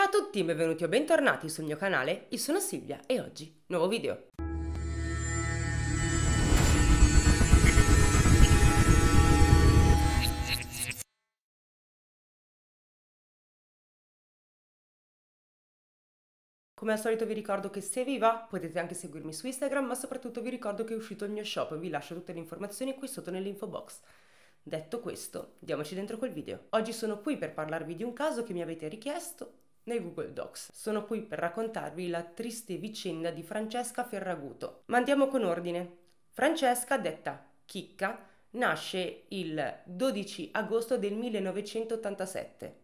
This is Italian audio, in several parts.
Ciao a tutti, benvenuti o bentornati sul mio canale, io sono Silvia e oggi nuovo video. Come al solito vi ricordo che se vi va potete anche seguirmi su Instagram, ma soprattutto vi ricordo che è uscito il mio shop e vi lascio tutte le informazioni qui sotto nell'info box. Detto questo, diamoci dentro col video. Oggi sono qui per parlarvi di un caso che mi avete richiesto nel Google Docs. Sono qui per raccontarvi la triste vicenda di Francesca Ferraguto. Ma andiamo con ordine. Francesca, detta Chicca, nasce il 12 agosto del 1987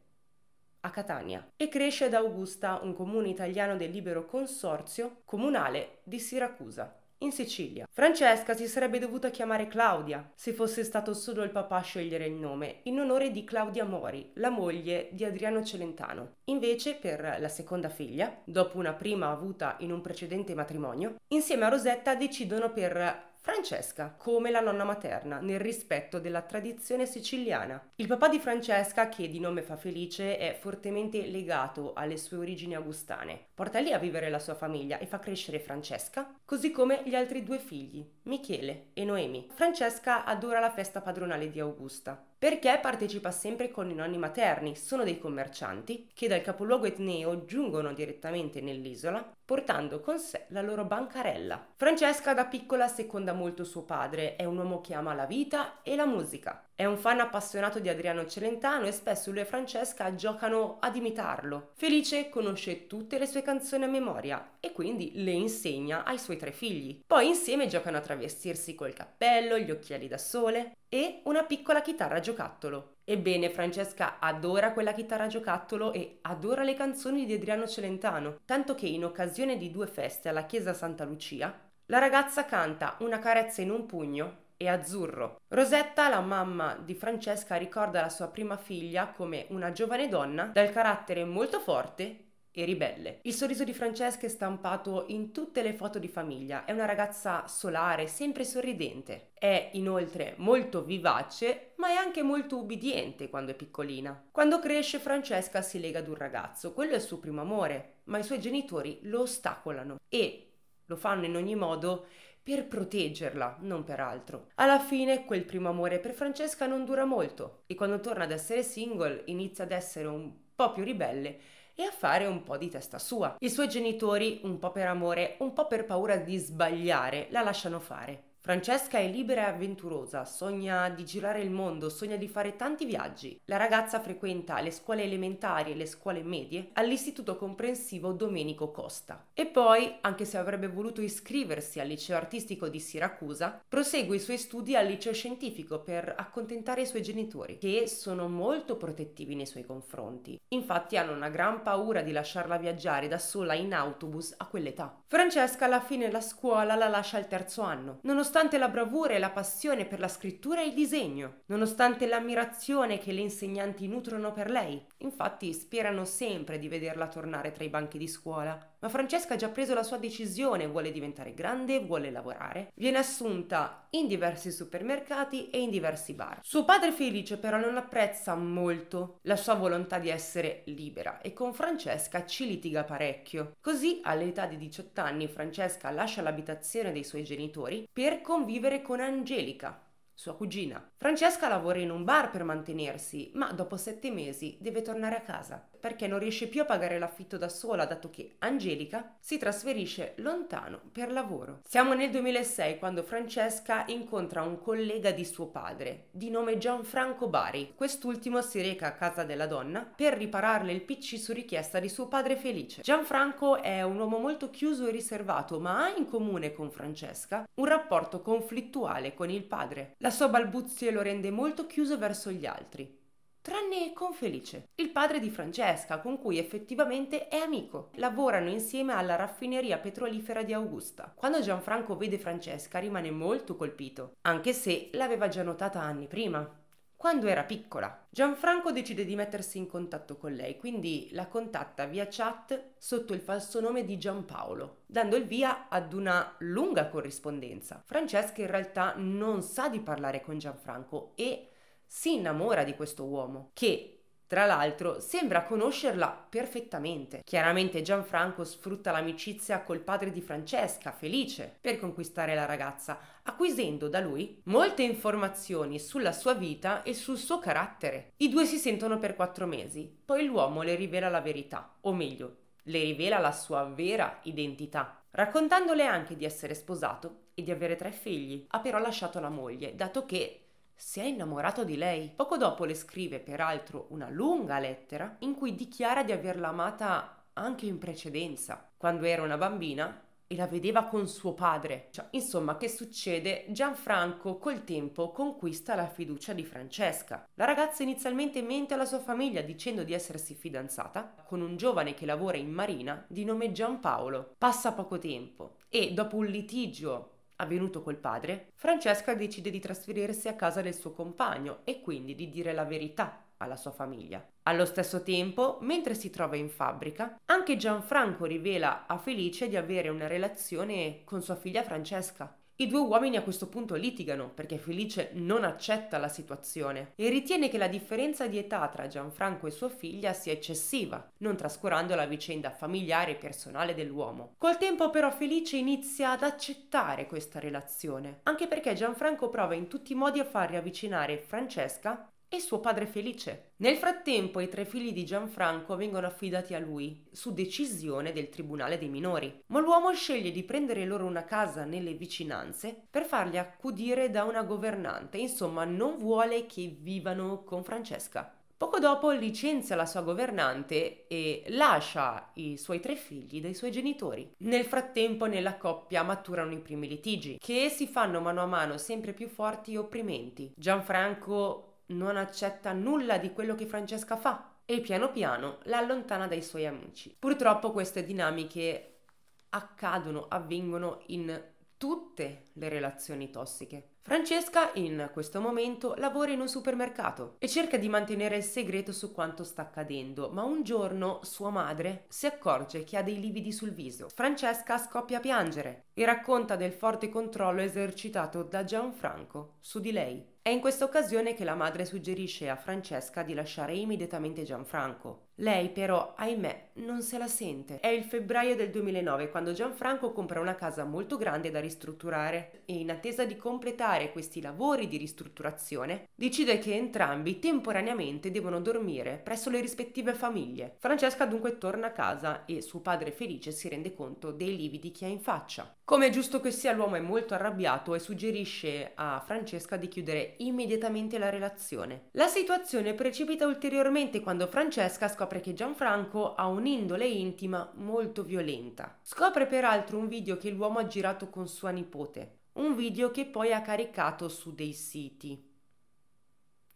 a Catania e cresce ad Augusta, un comune italiano del libero consorzio comunale di Siracusa in Sicilia. Francesca si sarebbe dovuta chiamare Claudia se fosse stato solo il papà a scegliere il nome, in onore di Claudia Mori, la moglie di Adriano Celentano. Invece, per la seconda figlia, dopo una prima avuta in un precedente matrimonio, insieme a Rosetta decidono per Francesca, come la nonna materna, nel rispetto della tradizione siciliana. Il papà di Francesca, che di nome fa felice, è fortemente legato alle sue origini augustane. Porta lì a vivere la sua famiglia e fa crescere Francesca, così come gli altri due figli, Michele e Noemi. Francesca adora la festa padronale di Augusta perché partecipa sempre con i nonni materni, sono dei commercianti che dal capoluogo etneo giungono direttamente nell'isola portando con sé la loro bancarella. Francesca da piccola seconda molto suo padre, è un uomo che ama la vita e la musica. È un fan appassionato di Adriano Celentano e spesso lui e Francesca giocano ad imitarlo. Felice conosce tutte le sue canzoni a memoria e quindi le insegna ai suoi tre figli. Poi insieme giocano a travestirsi col cappello, gli occhiali da sole e una piccola chitarra giocattolo. Ebbene, Francesca adora quella chitarra giocattolo e adora le canzoni di Adriano Celentano, tanto che in occasione di due feste alla chiesa Santa Lucia, la ragazza canta Una carezza in un pugno e azzurro. Rosetta, la mamma di Francesca, ricorda la sua prima figlia come una giovane donna dal carattere molto forte e ribelle. Il sorriso di Francesca è stampato in tutte le foto di famiglia, è una ragazza solare, sempre sorridente. È inoltre molto vivace, ma è anche molto ubbidiente quando è piccolina. Quando cresce Francesca si lega ad un ragazzo, quello è il suo primo amore, ma i suoi genitori lo ostacolano e lo fanno in ogni modo per proteggerla, non per altro. Alla fine quel primo amore per Francesca non dura molto e quando torna ad essere single inizia ad essere un po' più ribelle e a fare un po' di testa sua. I suoi genitori, un po' per amore, un po' per paura di sbagliare, la lasciano fare. Francesca è libera e avventurosa, sogna di girare il mondo, sogna di fare tanti viaggi. La ragazza frequenta le scuole elementari e le scuole medie all'Istituto Comprensivo Domenico Costa. E poi, anche se avrebbe voluto iscriversi al liceo artistico di Siracusa, prosegue i suoi studi al liceo scientifico per accontentare i suoi genitori, che sono molto protettivi nei suoi confronti. Infatti hanno una gran paura di lasciarla viaggiare da sola in autobus a quell'età. Francesca alla fine la scuola la lascia al terzo anno, nonostante nonostante la bravura e la passione per la scrittura e il disegno, nonostante l'ammirazione che le insegnanti nutrono per lei, Infatti sperano sempre di vederla tornare tra i banchi di scuola. Ma Francesca ha già preso la sua decisione, vuole diventare grande, vuole lavorare. Viene assunta in diversi supermercati e in diversi bar. Suo padre Felice però non apprezza molto la sua volontà di essere libera e con Francesca ci litiga parecchio. Così all'età di 18 anni Francesca lascia l'abitazione dei suoi genitori per convivere con Angelica, sua cugina. Francesca lavora in un bar per mantenersi, ma dopo sette mesi deve tornare a casa perché non riesce più a pagare l'affitto da sola dato che Angelica si trasferisce lontano per lavoro. Siamo nel 2006 quando Francesca incontra un collega di suo padre di nome Gianfranco Bari. Quest'ultimo si reca a casa della donna per ripararle il PC su richiesta di suo padre Felice. Gianfranco è un uomo molto chiuso e riservato ma ha in comune con Francesca un rapporto conflittuale con il padre. La sua balbuzie lo rende molto chiuso verso gli altri, tranne con Felice, il padre di Francesca, con cui effettivamente è amico. Lavorano insieme alla raffineria petrolifera di Augusta. Quando Gianfranco vede Francesca rimane molto colpito, anche se l'aveva già notata anni prima quando era piccola. Gianfranco decide di mettersi in contatto con lei, quindi la contatta via chat sotto il falso nome di Giampaolo, dando il via ad una lunga corrispondenza. Francesca in realtà non sa di parlare con Gianfranco e si innamora di questo uomo che tra l'altro sembra conoscerla perfettamente. Chiaramente Gianfranco sfrutta l'amicizia col padre di Francesca, Felice, per conquistare la ragazza, acquisendo da lui molte informazioni sulla sua vita e sul suo carattere. I due si sentono per quattro mesi, poi l'uomo le rivela la verità, o meglio, le rivela la sua vera identità, raccontandole anche di essere sposato e di avere tre figli. Ha però lasciato la moglie, dato che si è innamorato di lei. Poco dopo le scrive peraltro una lunga lettera in cui dichiara di averla amata anche in precedenza, quando era una bambina e la vedeva con suo padre. Cioè, insomma, che succede? Gianfranco col tempo conquista la fiducia di Francesca. La ragazza inizialmente mente alla sua famiglia dicendo di essersi fidanzata con un giovane che lavora in marina di nome Giampaolo. Passa poco tempo e dopo un litigio Avvenuto col padre, Francesca decide di trasferirsi a casa del suo compagno e quindi di dire la verità alla sua famiglia. Allo stesso tempo, mentre si trova in fabbrica, anche Gianfranco rivela a Felice di avere una relazione con sua figlia Francesca i due uomini a questo punto litigano perché Felice non accetta la situazione e ritiene che la differenza di età tra Gianfranco e sua figlia sia eccessiva, non trascurando la vicenda familiare e personale dell'uomo. Col tempo però Felice inizia ad accettare questa relazione, anche perché Gianfranco prova in tutti i modi a far riavvicinare Francesca e suo padre Felice. Nel frattempo i tre figli di Gianfranco vengono affidati a lui, su decisione del Tribunale dei Minori, ma l'uomo sceglie di prendere loro una casa nelle vicinanze per farli accudire da una governante, insomma non vuole che vivano con Francesca. Poco dopo licenzia la sua governante e lascia i suoi tre figli dai suoi genitori. Nel frattempo nella coppia maturano i primi litigi, che si fanno mano a mano sempre più forti e opprimenti. Gianfranco non accetta nulla di quello che Francesca fa e piano piano la allontana dai suoi amici. Purtroppo queste dinamiche accadono, avvengono in tutte le relazioni tossiche. Francesca in questo momento lavora in un supermercato e cerca di mantenere il segreto su quanto sta accadendo, ma un giorno sua madre si accorge che ha dei lividi sul viso. Francesca scoppia a piangere e racconta del forte controllo esercitato da Gianfranco su di lei. È in questa occasione che la madre suggerisce a Francesca di lasciare immediatamente Gianfranco. Lei però, ahimè, non se la sente. È il febbraio del 2009 quando Gianfranco compra una casa molto grande da ristrutturare e in attesa di completare questi lavori di ristrutturazione decide che entrambi temporaneamente devono dormire presso le rispettive famiglie. Francesca dunque torna a casa e suo padre felice si rende conto dei lividi che ha in faccia. Come è giusto che sia, l'uomo è molto arrabbiato e suggerisce a Francesca di chiudere immediatamente la relazione. La situazione precipita ulteriormente quando Francesca scopre scopre che Gianfranco ha un'indole intima molto violenta. Scopre peraltro un video che l'uomo ha girato con sua nipote, un video che poi ha caricato su dei siti.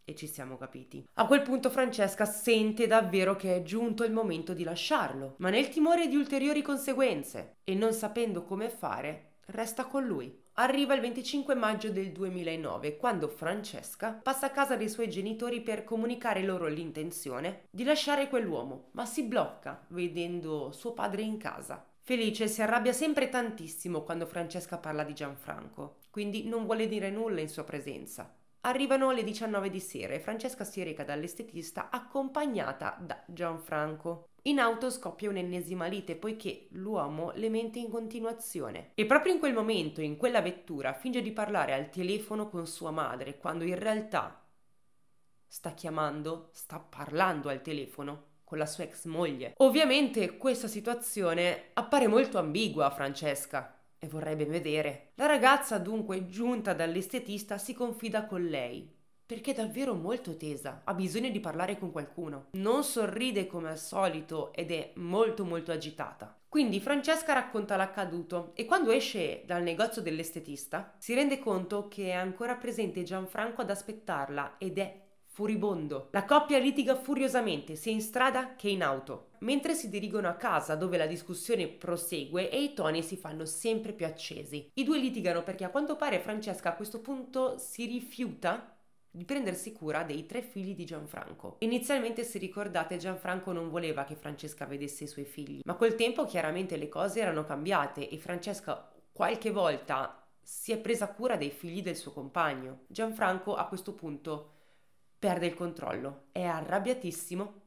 E ci siamo capiti. A quel punto Francesca sente davvero che è giunto il momento di lasciarlo, ma nel timore di ulteriori conseguenze e non sapendo come fare, resta con lui arriva il 25 maggio del 2009, quando Francesca passa a casa dei suoi genitori per comunicare loro l'intenzione di lasciare quell'uomo, ma si blocca vedendo suo padre in casa. Felice si arrabbia sempre tantissimo quando Francesca parla di Gianfranco, quindi non vuole dire nulla in sua presenza. Arrivano le 19 di sera e Francesca si reca dall'estetista accompagnata da Gianfranco. In auto scoppia un'ennesima lite poiché l'uomo le mente in continuazione. E proprio in quel momento, in quella vettura, finge di parlare al telefono con sua madre, quando in realtà sta chiamando, sta parlando al telefono con la sua ex moglie. Ovviamente questa situazione appare molto ambigua a Francesca, e vorrei ben vedere. La ragazza dunque giunta dall'estetista si confida con lei perché è davvero molto tesa, ha bisogno di parlare con qualcuno. Non sorride come al solito ed è molto molto agitata. Quindi Francesca racconta l'accaduto e quando esce dal negozio dell'estetista si rende conto che è ancora presente Gianfranco ad aspettarla ed è Furibondo. La coppia litiga furiosamente sia in strada che in auto. Mentre si dirigono a casa dove la discussione prosegue e i toni si fanno sempre più accesi. I due litigano perché a quanto pare Francesca a questo punto si rifiuta di prendersi cura dei tre figli di Gianfranco. Inizialmente, se ricordate, Gianfranco non voleva che Francesca vedesse i suoi figli, ma col tempo chiaramente le cose erano cambiate e Francesca qualche volta si è presa cura dei figli del suo compagno. Gianfranco a questo punto perde il controllo, è arrabbiatissimo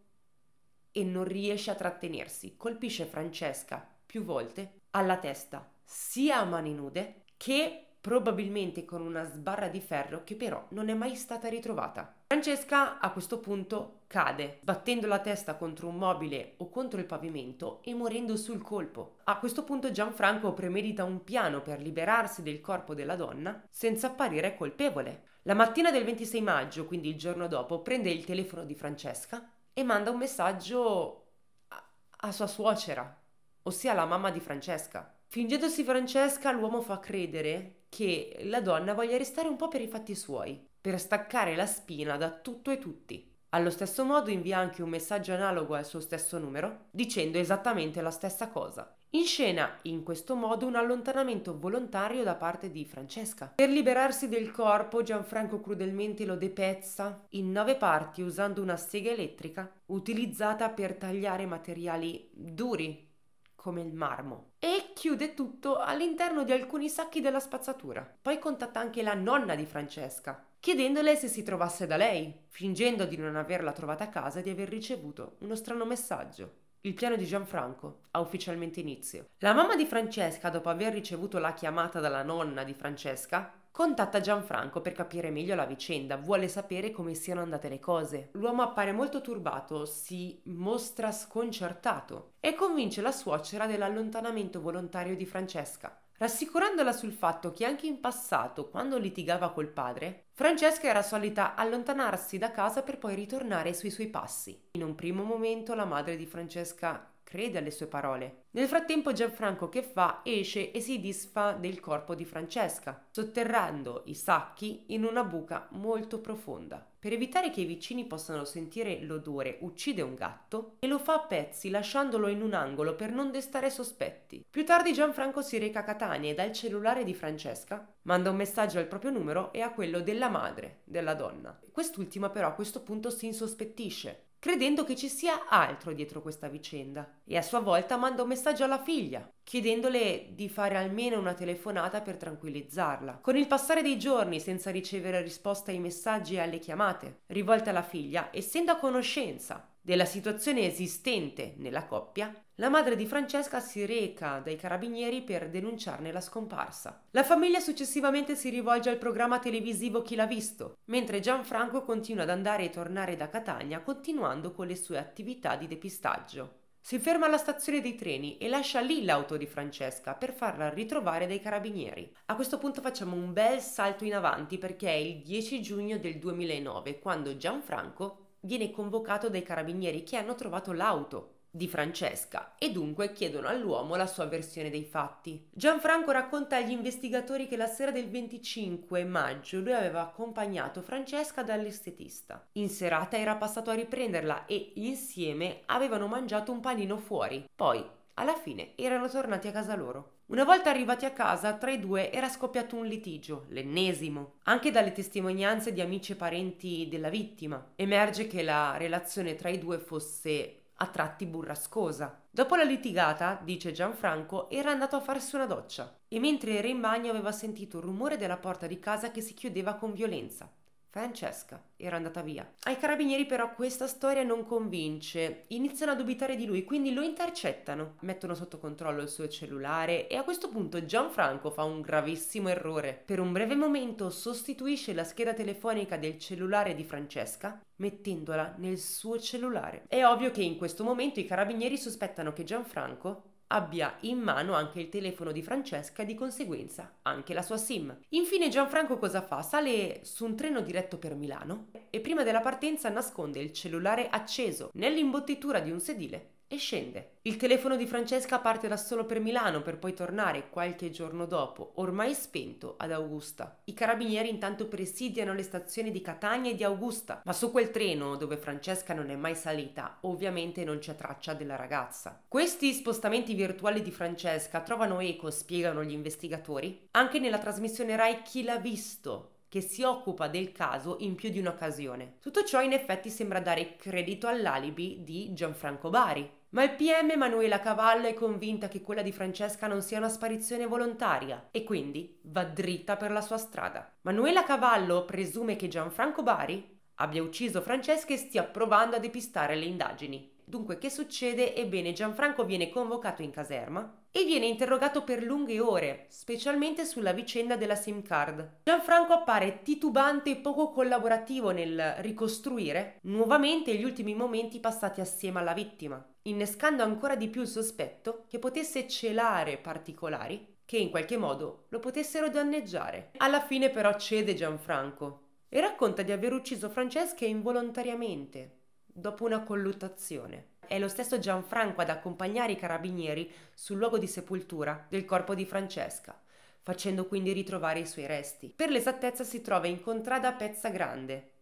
e non riesce a trattenersi. Colpisce Francesca più volte alla testa, sia a mani nude che probabilmente con una sbarra di ferro che però non è mai stata ritrovata. Francesca a questo punto cade, battendo la testa contro un mobile o contro il pavimento e morendo sul colpo. A questo punto Gianfranco premedita un piano per liberarsi del corpo della donna senza apparire colpevole. La mattina del 26 maggio, quindi il giorno dopo, prende il telefono di Francesca e manda un messaggio a, a sua suocera, ossia la mamma di Francesca. Fingendosi Francesca, l'uomo fa credere che la donna voglia restare un po' per i fatti suoi, per staccare la spina da tutto e tutti. Allo stesso modo invia anche un messaggio analogo al suo stesso numero, dicendo esattamente la stessa cosa. In scena, in questo modo, un allontanamento volontario da parte di Francesca. Per liberarsi del corpo, Gianfranco crudelmente lo depezza in nove parti usando una sega elettrica utilizzata per tagliare materiali duri, come il marmo, e chiude tutto all'interno di alcuni sacchi della spazzatura. Poi contatta anche la nonna di Francesca, chiedendole se si trovasse da lei, fingendo di non averla trovata a casa e di aver ricevuto uno strano messaggio. Il piano di Gianfranco ha ufficialmente inizio. La mamma di Francesca, dopo aver ricevuto la chiamata dalla nonna di Francesca, Contatta Gianfranco per capire meglio la vicenda, vuole sapere come siano andate le cose. L'uomo appare molto turbato, si mostra sconcertato e convince la suocera dell'allontanamento volontario di Francesca, rassicurandola sul fatto che anche in passato, quando litigava col padre, Francesca era solita allontanarsi da casa per poi ritornare sui suoi passi. In un primo momento la madre di Francesca crede alle sue parole, nel frattempo Gianfranco che fa esce e si disfa del corpo di Francesca, sotterrando i sacchi in una buca molto profonda. Per evitare che i vicini possano sentire l'odore, uccide un gatto e lo fa a pezzi lasciandolo in un angolo per non destare sospetti. Più tardi Gianfranco si reca a Catania e dal cellulare di Francesca manda un messaggio al proprio numero e a quello della madre della donna. Quest'ultima però a questo punto si insospettisce credendo che ci sia altro dietro questa vicenda e a sua volta manda un messaggio alla figlia, chiedendole di fare almeno una telefonata per tranquillizzarla. Con il passare dei giorni senza ricevere risposta ai messaggi e alle chiamate rivolte alla figlia, essendo a conoscenza della situazione esistente nella coppia, la madre di Francesca si reca dai carabinieri per denunciarne la scomparsa. La famiglia successivamente si rivolge al programma televisivo Chi l'ha visto, mentre Gianfranco continua ad andare e tornare da Catania continuando con le sue attività di depistaggio. Si ferma alla stazione dei treni e lascia lì l'auto di Francesca per farla ritrovare dai carabinieri. A questo punto facciamo un bel salto in avanti perché è il 10 giugno del 2009 quando Gianfranco viene convocato dai carabinieri che hanno trovato l'auto di Francesca e dunque chiedono all'uomo la sua versione dei fatti. Gianfranco racconta agli investigatori che la sera del 25 maggio lui aveva accompagnato Francesca dall'estetista. In serata era passato a riprenderla e insieme avevano mangiato un panino fuori. Poi, alla fine, erano tornati a casa loro. Una volta arrivati a casa, tra i due era scoppiato un litigio, l'ennesimo. Anche dalle testimonianze di amici e parenti della vittima emerge che la relazione tra i due fosse a tratti burrascosa. Dopo la litigata, dice Gianfranco, era andato a farsi una doccia e mentre era in bagno aveva sentito il rumore della porta di casa che si chiudeva con violenza. Francesca era andata via. Ai carabinieri però questa storia non convince, iniziano a dubitare di lui, quindi lo intercettano, mettono sotto controllo il suo cellulare e a questo punto Gianfranco fa un gravissimo errore. Per un breve momento sostituisce la scheda telefonica del cellulare di Francesca mettendola nel suo cellulare. È ovvio che in questo momento i carabinieri sospettano che Gianfranco abbia in mano anche il telefono di Francesca e di conseguenza anche la sua SIM. Infine Gianfranco cosa fa? Sale su un treno diretto per Milano e prima della partenza nasconde il cellulare acceso nell'imbottitura di un sedile e scende. Il telefono di Francesca parte da solo per Milano per poi tornare qualche giorno dopo, ormai spento, ad Augusta. I carabinieri intanto presidiano le stazioni di Catania e di Augusta, ma su quel treno dove Francesca non è mai salita, ovviamente non c'è traccia della ragazza. Questi spostamenti virtuali di Francesca trovano eco, spiegano gli investigatori, anche nella trasmissione Rai Chi l'ha visto, che si occupa del caso in più di un'occasione. Tutto ciò in effetti sembra dare credito all'alibi di Gianfranco Bari, ma il PM Manuela Cavallo è convinta che quella di Francesca non sia una sparizione volontaria e quindi va dritta per la sua strada. Manuela Cavallo presume che Gianfranco Bari abbia ucciso Francesca e stia provando a depistare le indagini. Dunque, che succede? Ebbene, Gianfranco viene convocato in caserma e viene interrogato per lunghe ore, specialmente sulla vicenda della SIM card. Gianfranco appare titubante e poco collaborativo nel ricostruire nuovamente gli ultimi momenti passati assieme alla vittima innescando ancora di più il sospetto che potesse celare particolari che in qualche modo lo potessero danneggiare. Alla fine però cede Gianfranco e racconta di aver ucciso Francesca involontariamente, dopo una colluttazione. È lo stesso Gianfranco ad accompagnare i carabinieri sul luogo di sepoltura del corpo di Francesca, facendo quindi ritrovare i suoi resti. Per l'esattezza si trova in contrada Pezza Grande,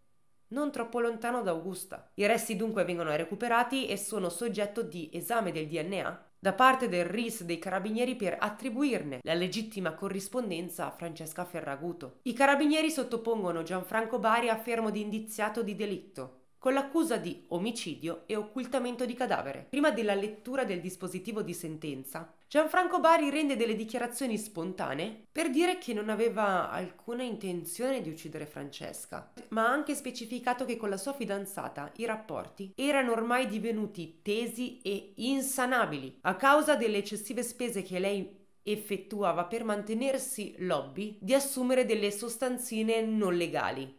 non troppo lontano da Augusta. I resti dunque vengono recuperati e sono soggetto di esame del DNA da parte del RIS dei Carabinieri per attribuirne la legittima corrispondenza a Francesca Ferraguto. I Carabinieri sottopongono Gianfranco Bari a fermo di indiziato di delitto con l'accusa di omicidio e occultamento di cadavere. Prima della lettura del dispositivo di sentenza, Gianfranco Bari rende delle dichiarazioni spontanee per dire che non aveva alcuna intenzione di uccidere Francesca, ma ha anche specificato che con la sua fidanzata i rapporti erano ormai divenuti tesi e insanabili a causa delle eccessive spese che lei effettuava per mantenersi lobby di assumere delle sostanzine non legali.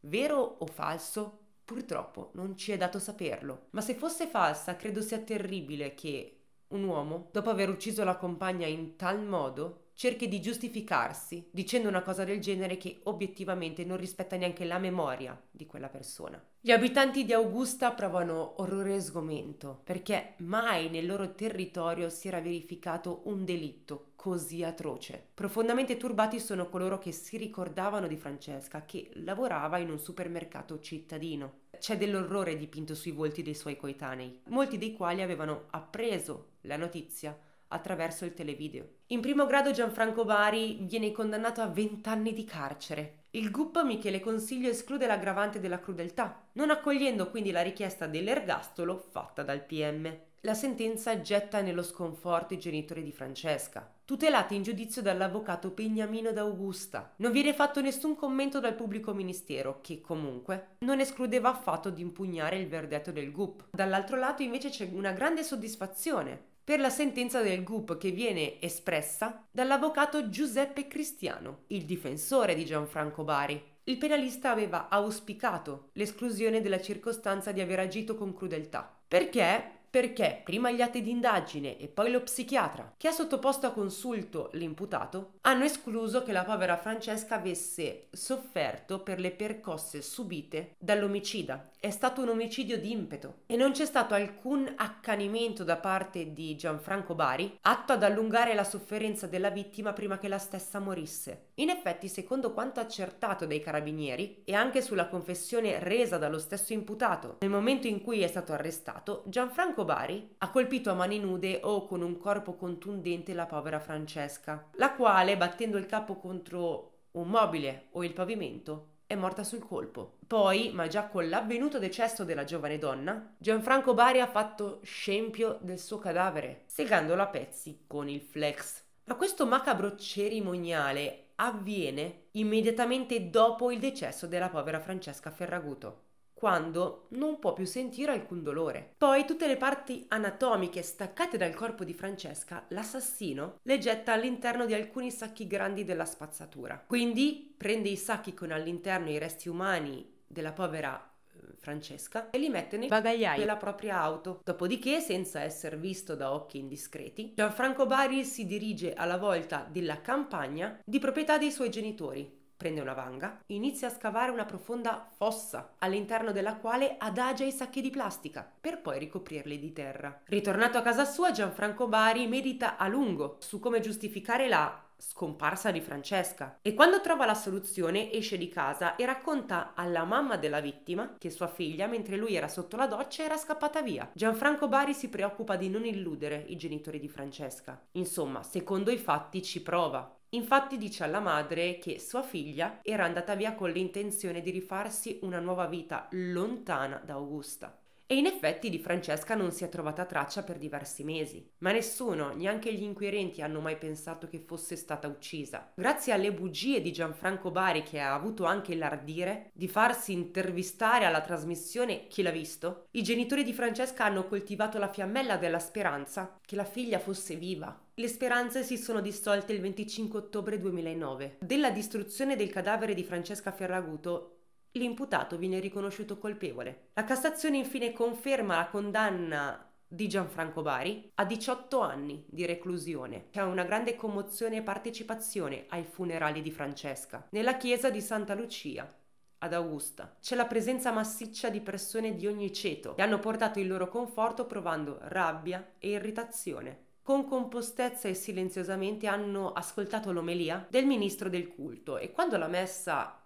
Vero o falso? Purtroppo non ci è dato saperlo, ma se fosse falsa credo sia terribile che un uomo, dopo aver ucciso la compagna in tal modo, cerchi di giustificarsi dicendo una cosa del genere che obiettivamente non rispetta neanche la memoria di quella persona. Gli abitanti di Augusta provano orrore e sgomento perché mai nel loro territorio si era verificato un delitto così atroce. Profondamente turbati sono coloro che si ricordavano di Francesca che lavorava in un supermercato cittadino. C'è dell'orrore dipinto sui volti dei suoi coetanei, molti dei quali avevano appreso la notizia attraverso il televideo. In primo grado Gianfranco Bari viene condannato a 20 anni di carcere. Il GUP Michele Consiglio esclude l'aggravante della crudeltà, non accogliendo quindi la richiesta dell'ergastolo fatta dal PM. La sentenza getta nello sconforto i genitori di Francesca, tutelati in giudizio dall'avvocato Pignamino d'Augusta. Non viene fatto nessun commento dal pubblico ministero, che comunque non escludeva affatto di impugnare il verdetto del GUP. Dall'altro lato invece c'è una grande soddisfazione per la sentenza del GUP che viene espressa dall'avvocato Giuseppe Cristiano, il difensore di Gianfranco Bari. Il penalista aveva auspicato l'esclusione della circostanza di aver agito con crudeltà, perché perché prima gli atti di indagine e poi lo psichiatra che ha sottoposto a consulto l'imputato hanno escluso che la povera Francesca avesse sofferto per le percosse subite dall'omicida. È stato un omicidio di impeto e non c'è stato alcun accanimento da parte di Gianfranco Bari atto ad allungare la sofferenza della vittima prima che la stessa morisse. In effetti, secondo quanto accertato dai carabinieri e anche sulla confessione resa dallo stesso imputato nel momento in cui è stato arrestato, Gianfranco Bari ha colpito a mani nude o con un corpo contundente la povera Francesca, la quale, battendo il capo contro un mobile o il pavimento, è morta sul colpo. Poi, ma già con l'avvenuto decesso della giovane donna, Gianfranco Bari ha fatto scempio del suo cadavere, segandolo a pezzi con il flex. Ma questo macabro cerimoniale avviene immediatamente dopo il decesso della povera Francesca Ferraguto quando non può più sentire alcun dolore. Poi tutte le parti anatomiche staccate dal corpo di Francesca, l'assassino le getta all'interno di alcuni sacchi grandi della spazzatura. Quindi prende i sacchi con all'interno i resti umani della povera eh, Francesca e li mette nei bagagliai della propria auto. Dopodiché, senza essere visto da occhi indiscreti, Gianfranco Bari si dirige alla volta della campagna di proprietà dei suoi genitori, prende una vanga, inizia a scavare una profonda fossa, all'interno della quale adagia i sacchi di plastica, per poi ricoprirli di terra. Ritornato a casa sua, Gianfranco Bari medita a lungo su come giustificare la scomparsa di Francesca e quando trova la soluzione esce di casa e racconta alla mamma della vittima che sua figlia mentre lui era sotto la doccia era scappata via. Gianfranco Bari si preoccupa di non illudere i genitori di Francesca. Insomma, secondo i fatti ci prova Infatti dice alla madre che sua figlia era andata via con l'intenzione di rifarsi una nuova vita lontana da Augusta. E in effetti di Francesca non si è trovata traccia per diversi mesi, ma nessuno, neanche gli inquirenti, hanno mai pensato che fosse stata uccisa. Grazie alle bugie di Gianfranco Bari, che ha avuto anche l'ardire di farsi intervistare alla trasmissione Chi l'ha visto, i genitori di Francesca hanno coltivato la fiammella della speranza che la figlia fosse viva le speranze si sono dissolte il 25 ottobre 2009. Della distruzione del cadavere di Francesca Ferraguto l'imputato viene riconosciuto colpevole. La Cassazione infine conferma la condanna di Gianfranco Bari a 18 anni di reclusione. C'è una grande commozione e partecipazione ai funerali di Francesca nella chiesa di Santa Lucia ad Augusta. C'è la presenza massiccia di persone di ogni ceto che hanno portato il loro conforto provando rabbia e irritazione con compostezza e silenziosamente hanno ascoltato l'omelia del ministro del culto e quando la messa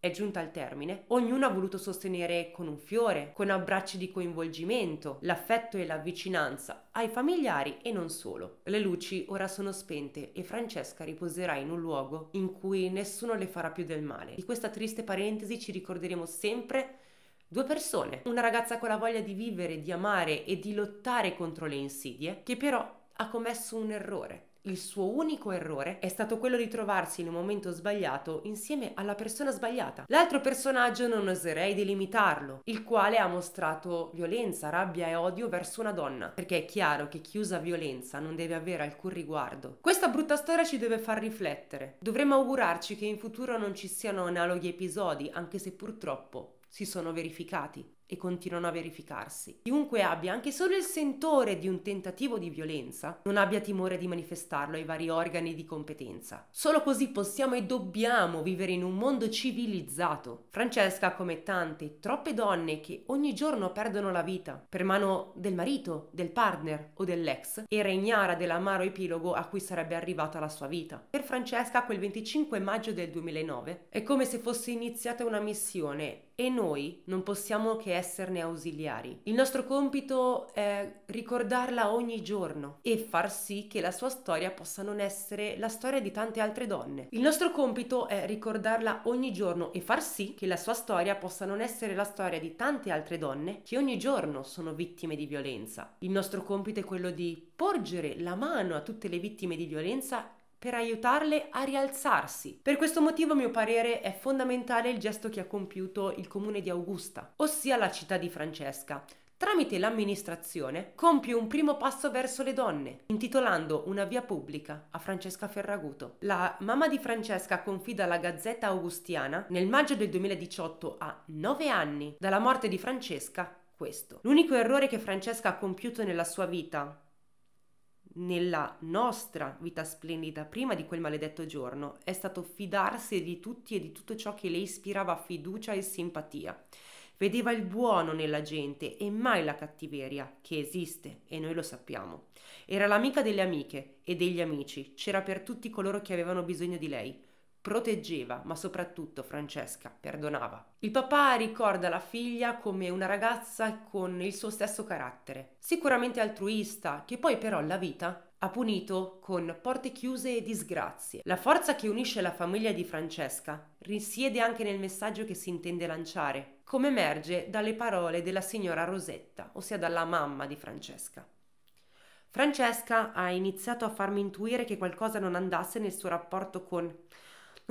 è giunta al termine, ognuno ha voluto sostenere con un fiore, con abbracci di coinvolgimento, l'affetto e la vicinanza ai familiari e non solo. Le luci ora sono spente e Francesca riposerà in un luogo in cui nessuno le farà più del male. Di questa triste parentesi ci ricorderemo sempre Due persone, una ragazza con la voglia di vivere, di amare e di lottare contro le insidie, che però ha commesso un errore. Il suo unico errore è stato quello di trovarsi in un momento sbagliato insieme alla persona sbagliata. L'altro personaggio non oserei delimitarlo, il quale ha mostrato violenza, rabbia e odio verso una donna, perché è chiaro che chi usa violenza non deve avere alcun riguardo. Questa brutta storia ci deve far riflettere. Dovremmo augurarci che in futuro non ci siano analoghi episodi, anche se purtroppo si sono verificati e continuano a verificarsi. Chiunque abbia anche solo il sentore di un tentativo di violenza non abbia timore di manifestarlo ai vari organi di competenza. Solo così possiamo e dobbiamo vivere in un mondo civilizzato. Francesca, come tante, troppe donne che ogni giorno perdono la vita per mano del marito, del partner o dell'ex, era ignara dell'amaro epilogo a cui sarebbe arrivata la sua vita. Per Francesca quel 25 maggio del 2009 è come se fosse iniziata una missione e noi non possiamo che esserne ausiliari. Il nostro compito è ricordarla ogni giorno e far sì che la sua storia possa non essere la storia di tante altre donne. Il nostro compito è ricordarla ogni giorno e far sì che la sua storia possa non essere la storia di tante altre donne che ogni giorno sono vittime di violenza. Il nostro compito è quello di porgere la mano a tutte le vittime di violenza per aiutarle a rialzarsi. Per questo motivo, a mio parere, è fondamentale il gesto che ha compiuto il comune di Augusta, ossia la città di Francesca. Tramite l'amministrazione compie un primo passo verso le donne, intitolando una via pubblica a Francesca Ferraguto. La mamma di Francesca confida alla Gazzetta Augustiana nel maggio del 2018 a 9 anni dalla morte di Francesca questo. L'unico errore che Francesca ha compiuto nella sua vita, nella nostra vita splendida prima di quel maledetto giorno è stato fidarsi di tutti e di tutto ciò che le ispirava fiducia e simpatia. Vedeva il buono nella gente e mai la cattiveria, che esiste e noi lo sappiamo. Era l'amica delle amiche e degli amici, c'era per tutti coloro che avevano bisogno di lei proteggeva, ma soprattutto Francesca perdonava. Il papà ricorda la figlia come una ragazza con il suo stesso carattere, sicuramente altruista, che poi però la vita ha punito con porte chiuse e disgrazie. La forza che unisce la famiglia di Francesca risiede anche nel messaggio che si intende lanciare, come emerge dalle parole della signora Rosetta, ossia dalla mamma di Francesca. Francesca ha iniziato a farmi intuire che qualcosa non andasse nel suo rapporto con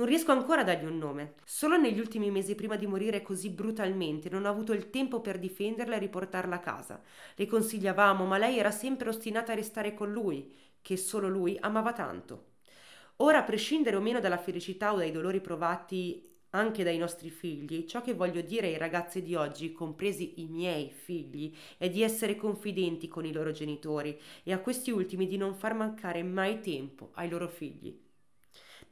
non riesco ancora a dargli un nome. Solo negli ultimi mesi prima di morire così brutalmente non ho avuto il tempo per difenderla e riportarla a casa. Le consigliavamo, ma lei era sempre ostinata a restare con lui, che solo lui amava tanto. Ora, a prescindere o meno dalla felicità o dai dolori provati anche dai nostri figli, ciò che voglio dire ai ragazzi di oggi, compresi i miei figli, è di essere confidenti con i loro genitori e a questi ultimi di non far mancare mai tempo ai loro figli.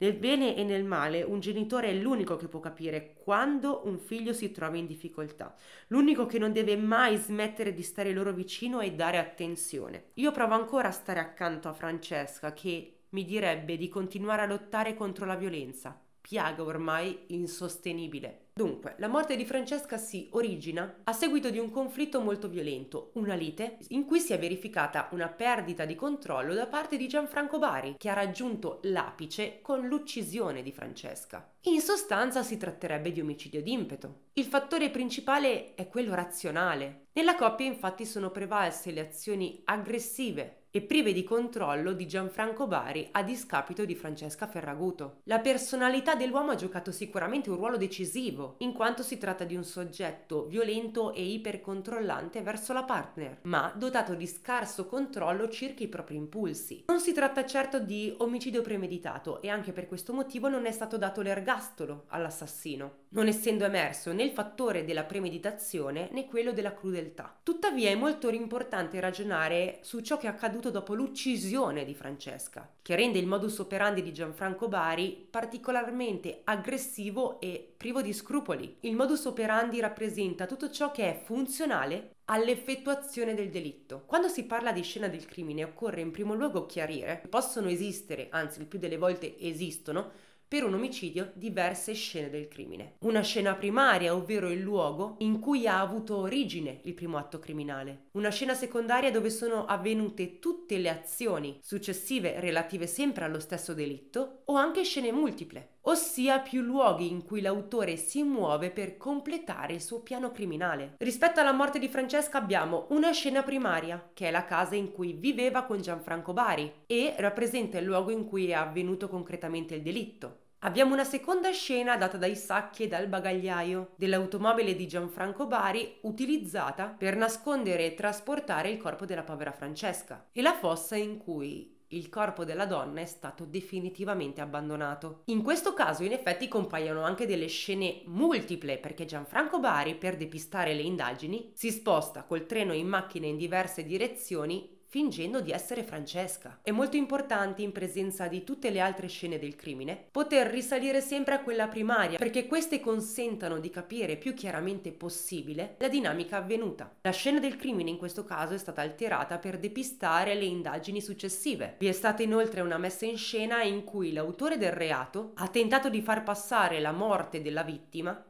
Nel bene e nel male un genitore è l'unico che può capire quando un figlio si trova in difficoltà, l'unico che non deve mai smettere di stare loro vicino e dare attenzione. Io provo ancora a stare accanto a Francesca che mi direbbe di continuare a lottare contro la violenza, piaga ormai insostenibile. Dunque, la morte di Francesca si origina a seguito di un conflitto molto violento, una lite, in cui si è verificata una perdita di controllo da parte di Gianfranco Bari, che ha raggiunto l'apice con l'uccisione di Francesca. In sostanza si tratterebbe di omicidio d'impeto. Il fattore principale è quello razionale. Nella coppia infatti sono prevalse le azioni aggressive e prive di controllo di Gianfranco Bari a discapito di Francesca Ferraguto. La personalità dell'uomo ha giocato sicuramente un ruolo decisivo, in quanto si tratta di un soggetto violento e ipercontrollante verso la partner, ma dotato di scarso controllo circa i propri impulsi. Non si tratta certo di omicidio premeditato e anche per questo motivo non è stato dato l'ergastolo all'assassino non essendo emerso né il fattore della premeditazione né quello della crudeltà. Tuttavia è molto importante ragionare su ciò che è accaduto dopo l'uccisione di Francesca, che rende il modus operandi di Gianfranco Bari particolarmente aggressivo e privo di scrupoli. Il modus operandi rappresenta tutto ciò che è funzionale all'effettuazione del delitto. Quando si parla di scena del crimine occorre in primo luogo chiarire che possono esistere, anzi il più delle volte esistono, per un omicidio diverse scene del crimine. Una scena primaria, ovvero il luogo in cui ha avuto origine il primo atto criminale. Una scena secondaria dove sono avvenute tutte le azioni successive relative sempre allo stesso delitto o anche scene multiple ossia più luoghi in cui l'autore si muove per completare il suo piano criminale. Rispetto alla morte di Francesca abbiamo una scena primaria, che è la casa in cui viveva con Gianfranco Bari e rappresenta il luogo in cui è avvenuto concretamente il delitto. Abbiamo una seconda scena data dai sacchi e dal bagagliaio dell'automobile di Gianfranco Bari utilizzata per nascondere e trasportare il corpo della povera Francesca e la fossa in cui il corpo della donna è stato definitivamente abbandonato. In questo caso in effetti compaiono anche delle scene multiple perché Gianfranco Bari per depistare le indagini si sposta col treno in macchina in diverse direzioni fingendo di essere Francesca. È molto importante, in presenza di tutte le altre scene del crimine, poter risalire sempre a quella primaria, perché queste consentano di capire più chiaramente possibile la dinamica avvenuta. La scena del crimine in questo caso è stata alterata per depistare le indagini successive. Vi è stata inoltre una messa in scena in cui l'autore del reato ha tentato di far passare la morte della vittima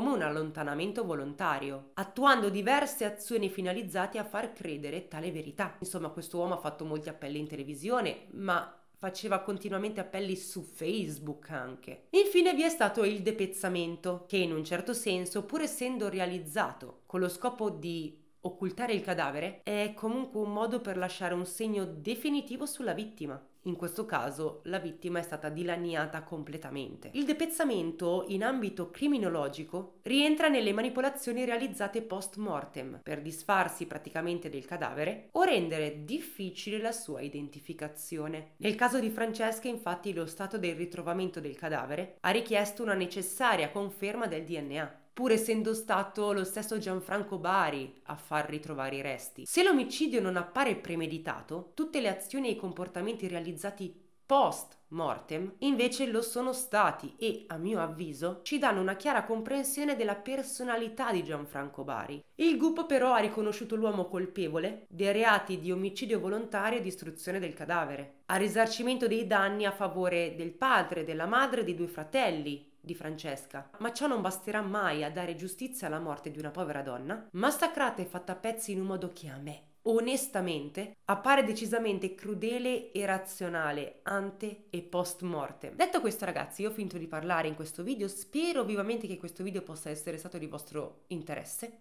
come un allontanamento volontario, attuando diverse azioni finalizzate a far credere tale verità. Insomma, questo uomo ha fatto molti appelli in televisione, ma faceva continuamente appelli su Facebook anche. Infine vi è stato il depezzamento, che in un certo senso, pur essendo realizzato con lo scopo di occultare il cadavere, è comunque un modo per lasciare un segno definitivo sulla vittima. In questo caso la vittima è stata dilaniata completamente. Il depezzamento in ambito criminologico rientra nelle manipolazioni realizzate post mortem per disfarsi praticamente del cadavere o rendere difficile la sua identificazione. Nel caso di Francesca infatti lo stato del ritrovamento del cadavere ha richiesto una necessaria conferma del DNA pur essendo stato lo stesso Gianfranco Bari a far ritrovare i resti. Se l'omicidio non appare premeditato, tutte le azioni e i comportamenti realizzati post mortem invece lo sono stati e, a mio avviso, ci danno una chiara comprensione della personalità di Gianfranco Bari. Il gruppo però ha riconosciuto l'uomo colpevole dei reati di omicidio volontario e distruzione del cadavere, a risarcimento dei danni a favore del padre, della madre e dei due fratelli, di Francesca, ma ciò non basterà mai a dare giustizia alla morte di una povera donna, massacrata e fatta a pezzi in un modo che a me, onestamente, appare decisamente crudele e razionale ante e post morte. Detto questo ragazzi, io ho finito di parlare in questo video, spero vivamente che questo video possa essere stato di vostro interesse.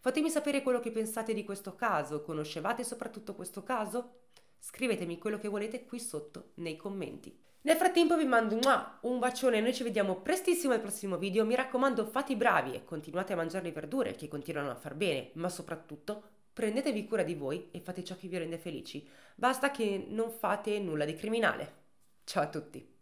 Fatemi sapere quello che pensate di questo caso, conoscevate soprattutto questo caso? Scrivetemi quello che volete qui sotto nei commenti. Nel frattempo vi mando ah, un bacione, noi ci vediamo prestissimo al prossimo video, mi raccomando fate i bravi e continuate a mangiare le verdure che continuano a far bene, ma soprattutto prendetevi cura di voi e fate ciò che vi rende felici, basta che non fate nulla di criminale. Ciao a tutti!